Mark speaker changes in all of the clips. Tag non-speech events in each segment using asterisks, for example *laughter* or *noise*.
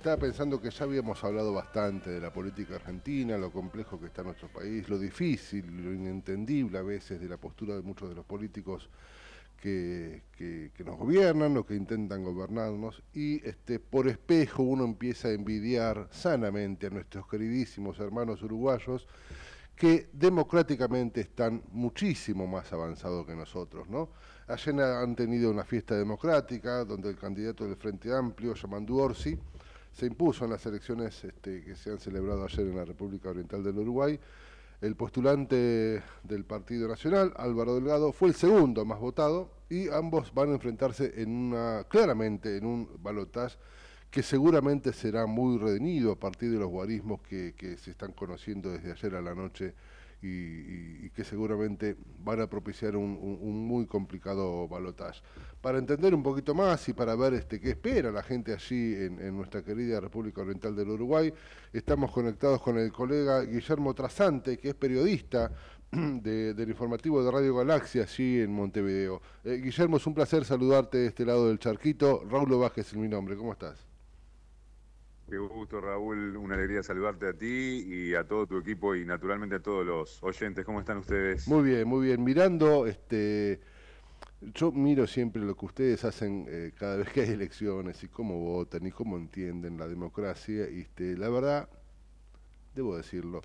Speaker 1: Estaba pensando que ya habíamos hablado bastante de la política argentina, lo complejo que está nuestro país, lo difícil, lo inentendible a veces de la postura de muchos de los políticos que, que, nos gobiernan o que intentan gobernarnos. Y este, por espejo uno empieza a envidiar sanamente a nuestros queridísimos hermanos uruguayos que democráticamente están muchísimo más avanzados que nosotros, ¿no? Ayer han tenido una fiesta democrática donde el candidato del Frente Amplio, Yamandu Orsi, se impuso en las elecciones este, que se han celebrado ayer en la República Oriental del Uruguay. El postulante del Partido Nacional, Álvaro Delgado, fue el segundo más votado y ambos van a enfrentarse en una, claramente en un balotaje que seguramente será muy redenido a partir de los guarismos que, se están conociendo desde ayer a la noche y, que seguramente van a propiciar un, un muy complicado balotaje para entender un poquito más y para ver este, qué espera la gente allí en, nuestra querida República Oriental del Uruguay. Estamos conectados con el colega Guillermo Trasante, que es periodista *clears throat* del informativo de Radio Galaxia allí en Montevideo. Eh, Guillermo, es un placer saludarte de este lado del charquito. Raúl Vázquez es mi nombre, ¿cómo estás?
Speaker 2: Qué gusto, Raúl. Una alegría saludarte a ti y a todo tu equipo y naturalmente a todos los oyentes. ¿Cómo están ustedes?
Speaker 1: Muy bien, muy bien. Mirando este yo miro siempre lo que ustedes hacen eh, cada vez que hay elecciones y cómo votan y cómo entienden la democracia. Y este, la verdad, debo decirlo,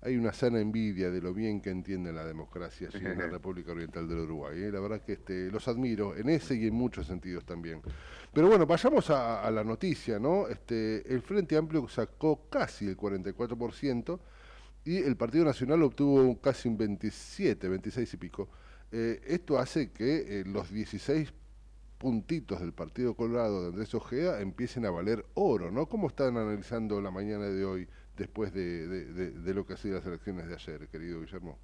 Speaker 1: hay una sana envidia de lo bien que entienden la democracia en la *laughs* República Oriental del Uruguay. Eh. La verdad que este, los admiro en ese y en muchos sentidos también. Pero bueno, vayamos a, la noticia, ¿no? Este, el Frente Amplio sacó casi el 44% y el Partido Nacional obtuvo casi un 27, 26 y pico. Eh, esto hace que eh, los 16 puntitos del Partido Colorado de Andrés Ojea empiecen a valer oro, ¿no? ¿Cómo están analizando la mañana de hoy después de, lo que han sido las elecciones de ayer, querido Guillermo?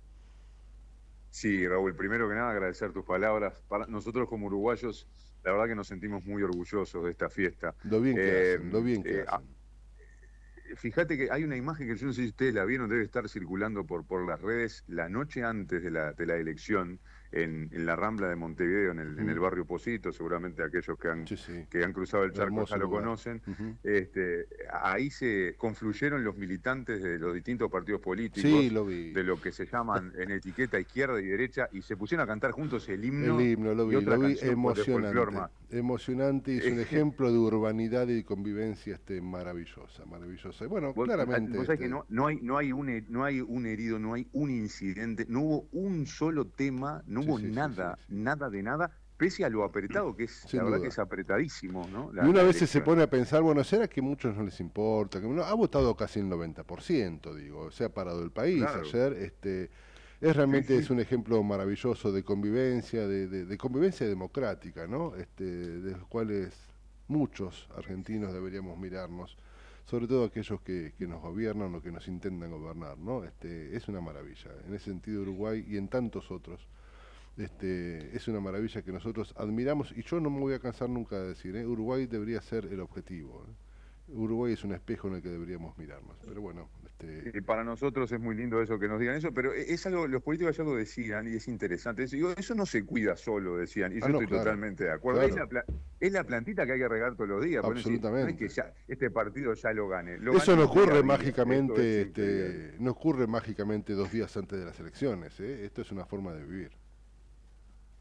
Speaker 2: Sí, Raúl, primero que nada agradecer tus palabras. nosotros como uruguayos, la verdad que nos sentimos muy orgullosos de esta fiesta.
Speaker 1: Lo bien que eh, hacen, lo bien que
Speaker 2: ah, hacen fíjate que hay una imagen que yo no sé si ustedes la vieron, debe estar circulando por, por las redes la noche antes de la, de la elección, en, la Rambla de Montevideo, en el, mm. barrio Posito, seguramente aquellos que han, cruzado el charco ya lo conocen. Este, ahí se confluyeron los militantes de los distintos partidos políticos, de lo que se llaman en etiqueta izquierda y derecha, y se pusieron a cantar juntos el himno. El himno, lo vi, emocionante.
Speaker 1: Emocionante y es un *laughs* ejemplo de urbanidad y convivencia este, maravillosa, maravillosa. Bueno, claramente. Vos que este no,
Speaker 2: hay, no, hay un, no hay un herido, no hay un incidente, no hubo un solo tema, hubo nada, nada de nada, pese a lo apretado que es, la verdad que es apretadísimo, ¿no? y una vez se pone
Speaker 1: a pensar, bueno, ¿será que a muchos no les importa? Que, ha votado casi el 90%, digo, se ha parado el país ayer, este... Es realmente es un ejemplo maravilloso de convivencia, de, convivencia democrática, ¿no? Este, de los cuales muchos argentinos deberíamos mirarnos, sobre todo aquellos que, nos gobiernan o que nos intentan gobernar, ¿no? Este, es una maravilla, en ese sentido Uruguay y en tantos otros este, es una maravilla que nosotros admiramos y yo no me voy a cansar nunca de decir, ¿eh? Uruguay debería ser el objetivo. ¿eh? Uruguay es un espejo en el que deberíamos mirarnos. Pero bueno, este,
Speaker 2: para nosotros es muy lindo eso que nos digan eso, pero e, es algo, los políticos ya lo decían y es interesante. Eso, no se cuida solo, decían, y ah, yo estoy totalmente de acuerdo. Es, la plantita que hay que regar todos los días. Absolutamente. no es que ya, este partido ya lo gane. eso no ocurre mágicamente,
Speaker 1: este, no ocurre mágicamente dos días antes de las elecciones. ¿eh? Esto es una forma de vivir.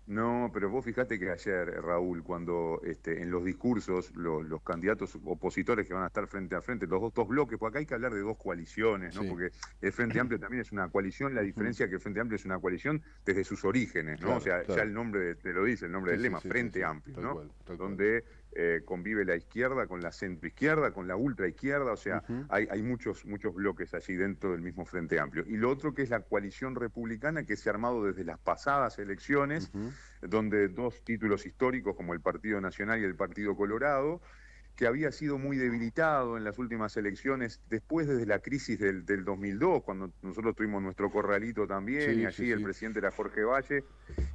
Speaker 2: No, pero vos fijate que ayer, eh, Raúl, cuando este, en los discursos los candidatos opositores que van a estar frente a frente, los dos, dos bloques, porque acá hay que hablar de dos coaliciones, ¿no? Porque el Frente Amplio también es una coalición, la diferencia es que el Frente Amplio es una coalición desde sus orígenes, ¿no? o sea, ya el nombre te lo dice, el nombre del lema, Frente Amplio, ¿no? Eh, convive la izquierda con la centroizquierda, con la ultraizquierda, o sea, hay, hay, muchos, muchos bloques allí dentro del mismo Frente Amplio. Y lo otro que es la coalición republicana que se ha armado desde las pasadas elecciones, donde dos títulos históricos como el Partido Nacional y el Partido Colorado, que había sido muy debilitado en las últimas elecciones, después desde la crisis del, del 2002, cuando nosotros tuvimos nuestro corralito también, y allí el presidente era Jorge Valle,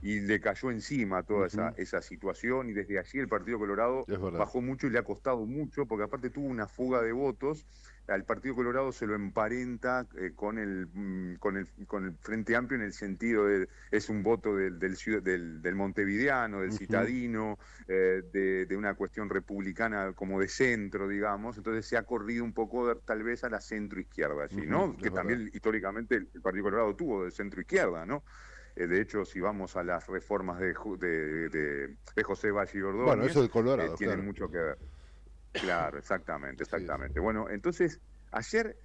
Speaker 2: y le cayó encima toda esa, esa situación y desde allí el Partido Colorado bajó mucho y le ha costado mucho porque aparte tuvo una fuga de votos al Partido Colorado se lo emparenta eh, con, el, mm, con, el, con el Frente Amplio en el sentido de es un voto del, del, del, del montevideano, del citadino, eh, de, una cuestión republicana como de centro, digamos. Entonces se ha corrido un poco tal vez a la centro izquierda que también históricamente el Partido Colorado tuvo de centro izquierda, ¿no? Eh, de hecho, si vamos a las reformas de, de, de, José Valle y Ordóñez, bueno, eso de Colorado, eh, tienen mucho que ver. Claro, exactamente, exactamente. bueno, entonces, ayer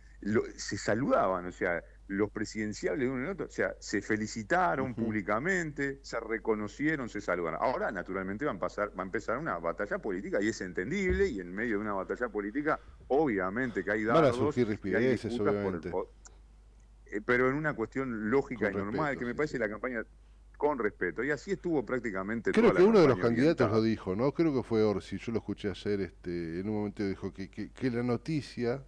Speaker 2: se saludaban, o sea, los presidenciables de uno y otro, o sea, se felicitaron públicamente, se reconocieron, se saludaron. Ahora, naturalmente, van a pasar, va a empezar una batalla política y es entendible, y en medio de una batalla política, obviamente que hay dardos, van a surgir obviamente. Eh, pero en una cuestión lógica y normal, que me parece la campaña con respeto. Y así estuvo prácticamente Creo que uno de los
Speaker 1: candidatos lo dijo, ¿no? Creo que fue Orsi, yo lo escuché ayer, este, en un momento dijo que, que, la noticia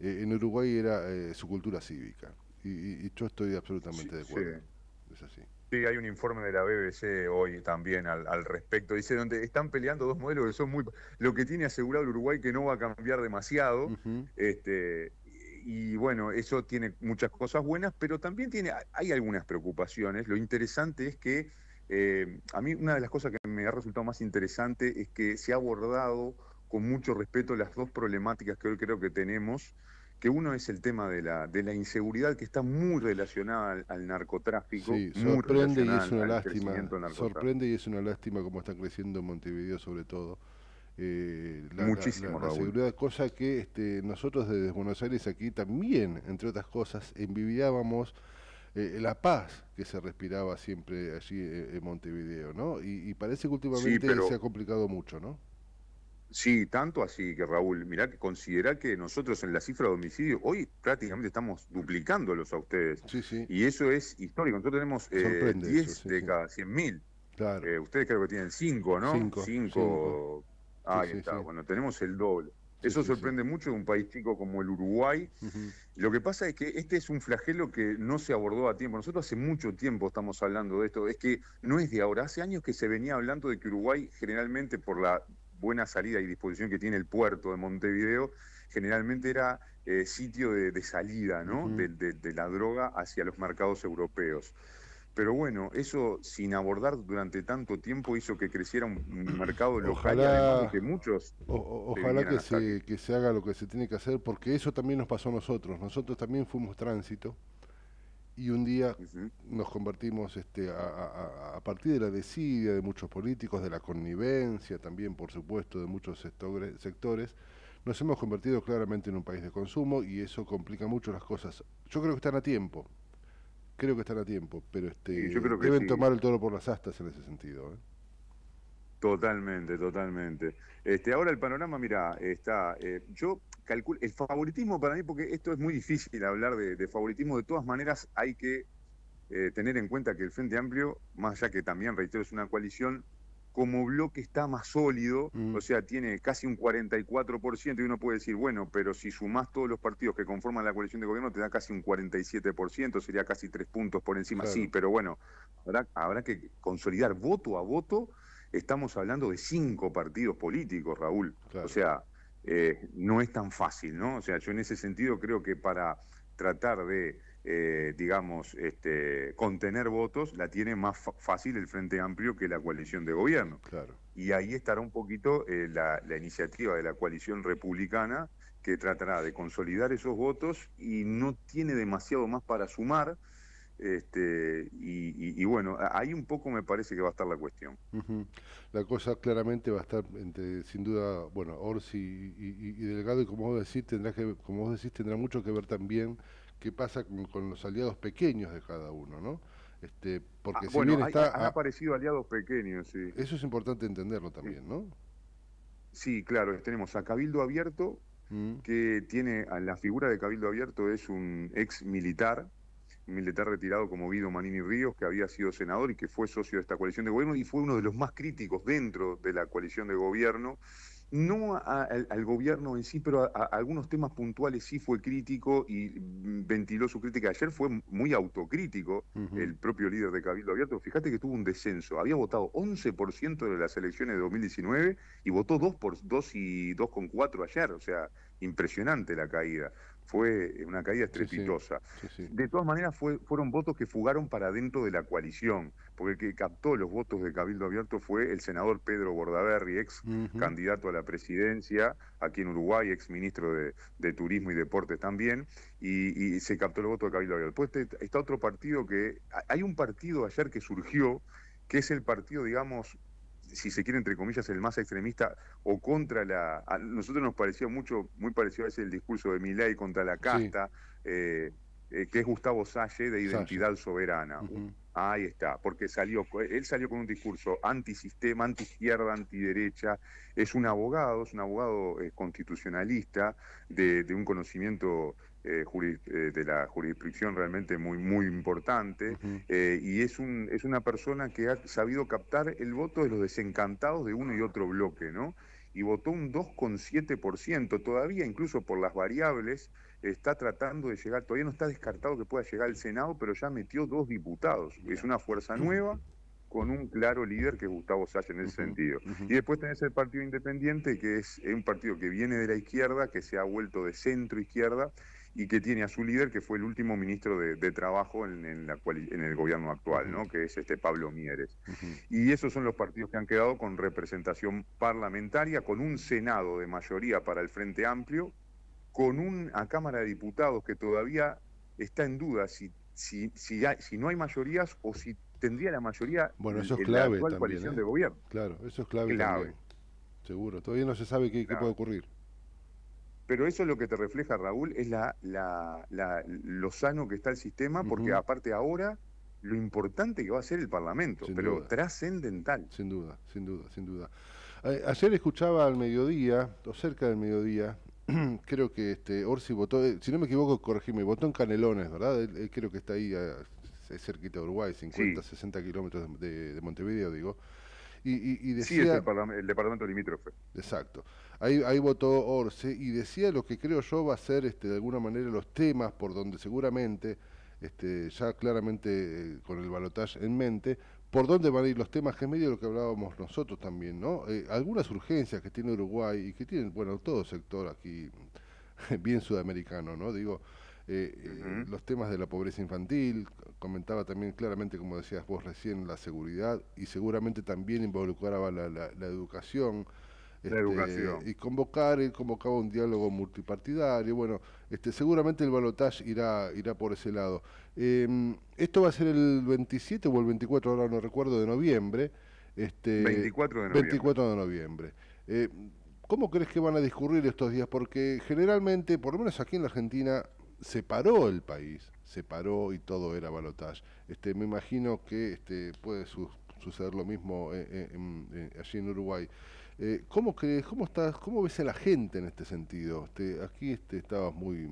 Speaker 1: eh, en Uruguay era eh, su cultura cívica. Y, yo estoy absolutamente de acuerdo. Sí.
Speaker 2: Es así. Sí, hay un informe de la BBC hoy también al, respecto. Dice donde están peleando dos modelos que son muy. Lo que tiene asegurado Uruguay que no va a cambiar demasiado. este, y bueno, eso tiene muchas cosas buenas, pero también tiene, hay algunas preocupaciones. Lo interesante es que eh, a mí una de las cosas que me ha resultado más interesante es que se ha abordado con mucho respeto las dos problemáticas que hoy creo que tenemos, que uno es el tema de la, de la inseguridad que está muy relacionada al, narcotráfico. Sí, sorprende y es una lástima. Sorprende
Speaker 1: y es una lástima cómo está creciendo Montevideo sobre todo. Eh, Muchísimo, la, la, seguridad, cosa que este, nosotros desde Buenos Aires aquí también, entre otras cosas, envidiábamos eh, la paz que se respiraba siempre allí eh, en Montevideo, ¿no? Y, parece que últimamente se ha complicado mucho, ¿no?
Speaker 2: Sí, tanto así que Raúl, mirá que considera que nosotros en la cifra de homicidios hoy prácticamente estamos duplicándolos a ustedes. Sí, sí. Y eso es histórico. Nosotros tenemos 10 de cada 100.000. Claro. ustedes creo que tienen 5, ¿no? 5. Ahí está, bueno, tenemos el doble. Eso sorprende mucho de un país chico como el Uruguay. Lo que pasa es que este es un flagelo que no se abordó a tiempo. Nosotros hace mucho tiempo estamos hablando de esto. Es que no es de ahora. Hace años que se venía hablando de que Uruguay generalmente por la buena salida y disposición que tiene el puerto de Montevideo, generalmente era eh, sitio de, salida de la droga hacia los mercados europeos. Pero bueno, eso sin abordar durante tanto tiempo hizo que creciera un mercado de eh, ojalá, que muchos.
Speaker 1: ojalá que se, que se haga lo que se tiene que hacer, porque eso también nos pasó a nosotros. Nosotros también fuimos tránsito y un día nos convertimos este, a, partir de la desidia de muchos políticos, de la connivencia también, por supuesto, de muchos sectores, sectores, nos hemos convertido claramente en un país de consumo y eso complica mucho las cosas. Yo creo que están a tiempo, creo que están a tiempo, pero este, deben tomar el toro por las astas en ese sentido. ¿eh?
Speaker 2: Totalmente, totalmente. Este, ahora el panorama, mira, está. Eh, yo calculo el favoritismo para mí, porque esto es muy difícil hablar de, favoritismo. De todas maneras, hay que eh, tener en cuenta que el Frente Amplio, más allá que también reitero es una coalición, como bloque está más sólido, mm. o sea, tiene casi un 44%, y uno puede decir, bueno, pero si sumás todos los partidos que conforman la coalición de gobierno, te da casi un 47%, sería casi tres puntos por encima. Sí, pero bueno, habrá, que consolidar voto a voto. Estamos hablando de cinco partidos políticos, Raúl. O sea, eh, no es tan fácil, ¿no? O sea, yo en ese sentido creo que para tratar de eh, digamos, este, contener votos, la tiene más fácil el Frente Amplio que la coalición de gobierno. Claro. Y ahí estará un poquito eh, la, iniciativa de la coalición republicana que tratará de consolidar esos votos y no tiene demasiado más para sumar. Este, y, bueno, ahí un poco me parece que va a estar la cuestión.
Speaker 1: La cosa claramente va a estar entre, sin duda, bueno, Orsi y, y Delgado, y como vos decís, tendrá que, como vos decís, tendrá mucho que ver también qué pasa con, los aliados pequeños de cada uno, ¿no? Este, porque ah, si bueno, bien está... han
Speaker 2: aparecido aliados pequeños, sí. Eso
Speaker 1: es importante entenderlo también, ¿no? Sí, claro, tenemos a Cabildo Abierto, mm.
Speaker 2: que tiene, la figura de Cabildo Abierto es un ex militar, militar retirado como Vido Manini Ríos, que había sido senador y que fue socio de esta coalición de gobierno y fue uno de los más críticos dentro de la coalición de gobierno no al, gobierno en sí, pero a, algunos temas puntuales sí fue crítico y ventiló su crítica. Ayer fue muy autocrítico el propio líder de Cabildo Abierto. Fíjate que tuvo un descenso. Había votado 11% de las elecciones de 2019 y votó 2 por 2 y 2,4 ayer. O sea, impresionante la caída fue eh, una caída estrepitosa. de todas maneras, fue, fueron votos que fugaron para dentro de la coalición, porque el que captó los votos de Cabildo Abierto fue el senador Pedro Bordaberry, ex candidato a la presidencia, aquí en Uruguay, ex ministro de, Turismo y Deportes también, y, se captó el voto de Cabildo Abierto. Después está otro partido que. Hay un partido ayer que surgió que es el partido, digamos, si se quiere, entre comillas, el más extremista o contra la... A nosotros nos pareció mucho, muy parecido a ese el discurso de Milay contra la casta, eh, eh, que es Gustavo Salle de Identidad Soberana. Uh, ahí está, porque salió, él salió con un discurso antisistema, antiizquierda, antiderecha. Es un abogado, es un abogado eh, constitucionalista de un conocimiento eh, eh, de la jurisdicción realmente muy, muy importante, eh, y es, un, es una persona que ha sabido captar el voto de los desencantados de uno y otro bloque, ¿no? Y votó un 2,7%, todavía incluso por las variables, está tratando de llegar, todavía no está descartado que pueda llegar al Senado, pero ya metió dos diputados, es una fuerza nueva con un claro líder que es Gustavo Sáchez en ese sentido. Y después tenés el Partido Independiente, que es un partido que viene de la izquierda, que se ha vuelto de centro izquierda, y que tiene a su líder, que fue el último ministro de, Trabajo en, la en, el gobierno actual, ¿no? que es este Pablo Mieres. Y esos son los partidos que han quedado con representación parlamentaria, con un Senado de mayoría para el Frente Amplio, con una Cámara de Diputados que todavía está en duda si, si, si, si no hay mayorías o si tendría la mayoría bueno, en la actual coalición ¿eh? de gobierno.
Speaker 1: Claro, eso es clave. Seguro, todavía no se sabe qué puede ocurrir.
Speaker 2: Pero eso es lo que te refleja, Raúl, es la, lo sano que está el sistema, porque aparte ahora lo importante que va a ser el Parlamento, pero trascendental. Sin duda,
Speaker 1: sin duda, sin duda. Eh, ayer escuchaba al mediodía, o cerca del mediodía, *clears throat* creo que este Orsi votó, eh, si no me equivoco, corregime, votó en Canelones, ¿verdad? Él, creo que está ahí, a, cerquita de Uruguay, 50, 60 kilómetros de, Montevideo, digo. Y, decía, sí, es
Speaker 2: el, departamento limítrofe.
Speaker 1: Exacto. Ahí, ahí votó Orce y decía lo que creo yo va a ser este, de alguna manera los temas por donde seguramente, este, ya claramente eh, con el balotaje en mente, por dónde van a ir los temas, que es medio de lo que hablábamos nosotros también, ¿no? Eh, algunas urgencias que tiene Uruguay y que tienen, bueno, todo sector aquí, *laughs* bien sudamericano, ¿no? Digo, los temas de la pobreza infantil, comentaba también claramente, como decías vos recién, la seguridad y seguramente también involucraba la, la, la educación. Este, y convocar, él convocaba un diálogo multipartidario. Bueno, este, seguramente el balotaje irá, irá por ese lado. Em, esto va a ser el 27 o el 24, ahora no recuerdo, de noviembre. Este,
Speaker 2: 24
Speaker 1: de noviembre. Eh, ¿Cómo crees que van a discurrir estos días? Porque generalmente, por lo menos aquí en la Argentina, separó el país, se paró y todo era balotaje. Este, me imagino que este, puede suceder lo mismo eh, eh, allí en Uruguay. Eh, ¿Cómo crees, cómo estás, cómo ves a la gente en este sentido? Este, aquí este, estabas muy,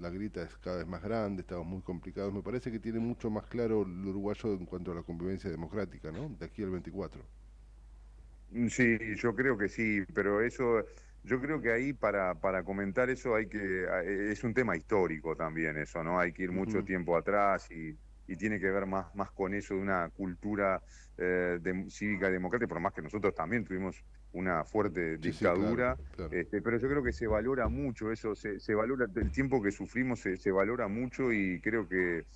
Speaker 1: la grita es cada vez más grande, estamos muy complicados. Me parece que tiene mucho más claro el uruguayo en cuanto a la convivencia democrática, ¿no? De aquí al 24.
Speaker 2: Sí, yo creo que sí, pero eso yo creo que ahí para, para comentar eso hay que e, es un tema histórico también eso, ¿no? Hay que ir mucho tiempo atrás y, tiene que ver más, más con eso de una cultura eh, de, cívica democrática, por más que nosotros también tuvimos una fuerte dictadura, este, pero yo creo que se valora mucho eso, se, se valora el tiempo que sufrimos, se, se, valora mucho y creo que,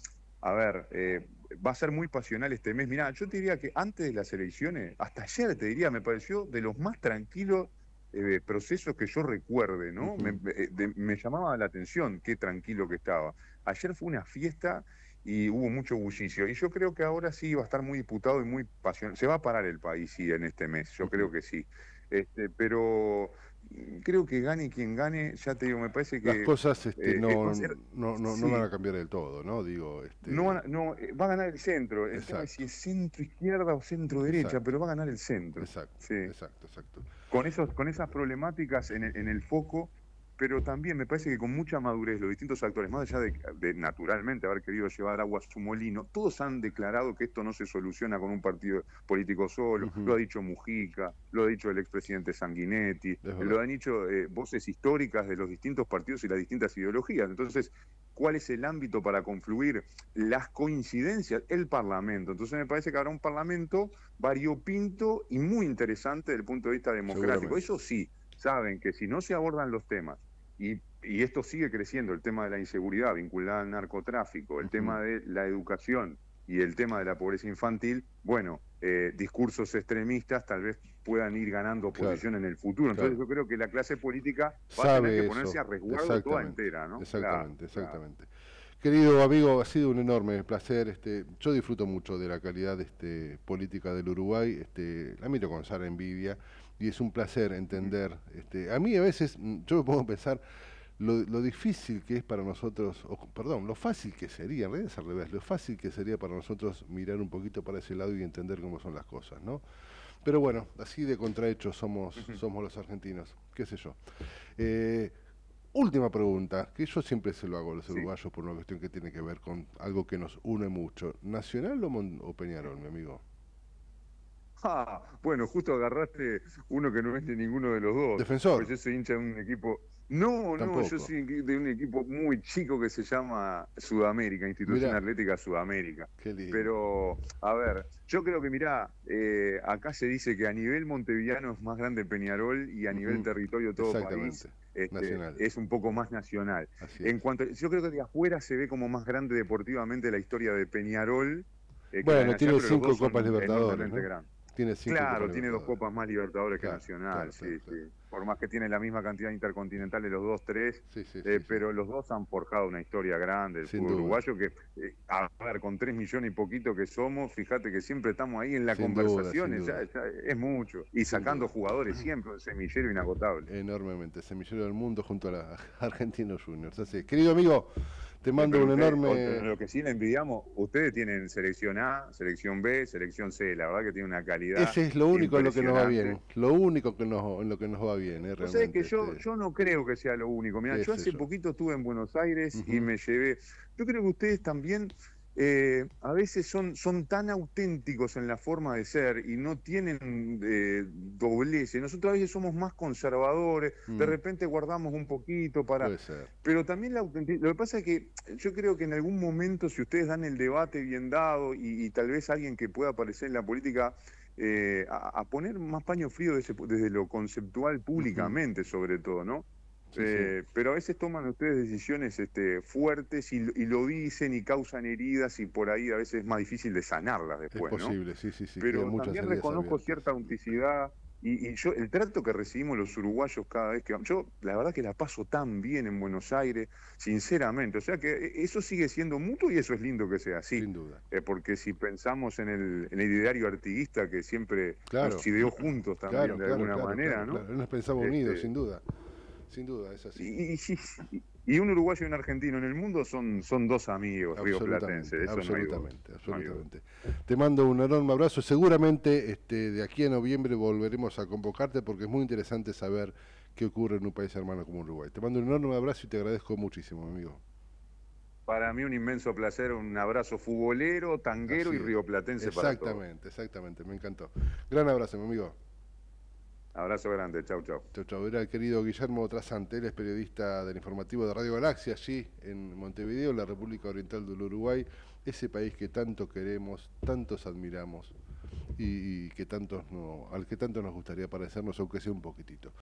Speaker 2: a ver, eh, va a ser muy pasional este mes. Mirá, yo te diría que antes de las elecciones, hasta ayer te diría, me pareció de los más tranquilos eh, proceso que yo recuerde, ¿no? Eh, me, llamaba la atención qué tranquilo que estaba. Ayer fue una fiesta y hubo mucho bullicio. Y yo creo que ahora sí va a estar muy diputado y muy pasionado. Se va a parar el país, sí, en este mes, yo creo que sí. Este, pero mm, creo que gane quien gane, ya te digo, me parece que... Las cosas este, eh, no, van a
Speaker 1: cambiar del todo, ¿no? Digo, este no,
Speaker 2: no, eh, va a ganar el centro. El si es centro izquierda o centro derecha, pero va a ganar el centro. Exacto, sí. exacto, exacto con, esos, con esas problemáticas en el, foco, pero también me parece que con mucha madurez los distintos actores, más allá de, naturalmente haber querido llevar agua a su molino, todos han declarado que esto no se soluciona con un partido político solo, lo ha dicho Mujica, lo ha dicho el expresidente Sanguinetti, lo han dicho eh, voces históricas de los distintos partidos y las distintas ideologías. Entonces, cuál es el ámbito para confluir, las coincidencias, el Parlamento. Entonces me parece que habrá un Parlamento variopinto y muy interesante desde el punto de vista democrático. Eso sí, saben que si no se abordan los temas, y, esto sigue creciendo, el tema de la inseguridad vinculada al narcotráfico, el tema de la educación y el tema de la pobreza infantil, bueno, eh, discursos extremistas tal vez puedan ir ganando en el futuro. Entonces yo creo que la clase política va Sabe a tener que ponerse a resguardo toda entera, Exactamente, exactamente.
Speaker 1: Querido amigo, ha sido un enorme placer. Este, yo disfruto mucho de la calidad este, política del Uruguay. Este, la miro con Sara envidia y es un placer mm. entender. Este, a mí a veces mm, yo me pongo pensar lo, difícil que es para nosotros, o, perdón, lo fácil que sería, en al lo fácil que sería para nosotros mirar un poquito para ese lado y entender cómo son las cosas, ¿no? Pero bueno, así de contrahecho somos, somos los argentinos, qué sé yo. Eh, última pregunta, que yo siempre se lo hago a los uruguayos por una cuestión que tiene que ver con algo que nos une mucho. ¿Nacional o, Peñarol, mi amigo?
Speaker 2: Ah, bueno, justo agarraste uno que no es de ninguno de los dos. Defensor. Pues yo hincha de un equipo no, no, yo soy de un equipo muy chico que se llama Sudamérica, Institución Atlética Sudamérica. Pero, a ver, yo creo que, mirá, eh, acá se dice que a nivel montevideano es más grande Peñarol y a nivel territorio todo país. Este, es un poco más nacional. En cuanto, yo creo que de afuera se ve como más grande deportivamente la historia de Peñarol. Eh, bueno, tiene cinco Copas Libertadores.
Speaker 1: Tiene claro, tiene dos
Speaker 2: Copas más Libertadores que Nacional, sí, Por más que tiene la misma cantidad intercontinental de los dos, tres, eh, pero los dos han forjado una historia grande El fútbol uruguayo que, eh, a ver, con tres millones y poquito que somos, fíjate que siempre estamos ahí en la conversaciones, es mucho. Y sacando jugadores siempre, semillero inagotable.
Speaker 1: Enormemente, semillero del mundo junto a la *laughs* Argentinos Juniors. Así, querido amigo, te mando un enorme. lo que sí le envidiamos,
Speaker 2: ustedes tienen selección A, selección B, selección C, la verdad que tiene una calidad. Ese es lo único en lo que nos va bien.
Speaker 1: Lo único que nos, en lo que nos va bien, eh, realmente.
Speaker 2: que yo, este. yo no creo que sea lo único. Mira, yo hace poquito estuve en Buenos Aires y me llevé. Yo creo que ustedes también eh, a veces son, son tan auténticos en la forma de ser y no tienen eh, dobleces. Nosotros a veces somos más conservadores, de mm. repente guardamos un poquito para... ser. Pero también la Lo que pasa es que yo creo que en algún momento, si ustedes dan el debate bien dado y, tal vez alguien que pueda aparecer en la política... Eh, a, poner más paño frío desde, lo conceptual públicamente, sobre todo, ¿no? Eh, pero a veces toman ustedes decisiones este, fuertes y, lo dicen y causan heridas y por ahí a veces es más difícil de sanarlas después. Es posible, sí,
Speaker 1: sí, sí. Pero también reconozco
Speaker 2: cierta autenticidad y, yo el trato que recibimos los uruguayos cada vez que yo la verdad que la paso tan bien en Buenos Aires, sinceramente. O sea que eh, eso sigue siendo mutuo y eso es lindo que sea así. Sin duda. Eh, porque si pensamos en el, en ideario artiguista que siempre nos ideó juntos también de alguna manera, ¿no? nos pensamos este, unidos, sin
Speaker 1: duda sin duda, es así.
Speaker 2: Y, un uruguayo y un argentino en el mundo son, son dos amigos absolutamente, absolutamente,
Speaker 1: absolutamente. Te mando un enorme abrazo. Seguramente este, de aquí a noviembre volveremos a convocarte porque es muy interesante saber qué ocurre en un país hermano como Uruguay. Te mando un enorme abrazo y te agradezco muchísimo, amigo.
Speaker 2: Para mí un inmenso placer, un abrazo futbolero, tanguero y rioplatense para todos. Exactamente,
Speaker 1: exactamente, me encantó. Gran abrazo, mi amigo.
Speaker 2: Abrazo grande, chau, chau.
Speaker 1: Chau, chau. Era el querido Guillermo Trasante, él es periodista del informativo de Radio Galaxia, allí en Montevideo, en la República Oriental del Uruguay, ese país que tanto queremos, tantos admiramos y, que tantos al que tanto nos gustaría parecernos, aunque sea un poquitito.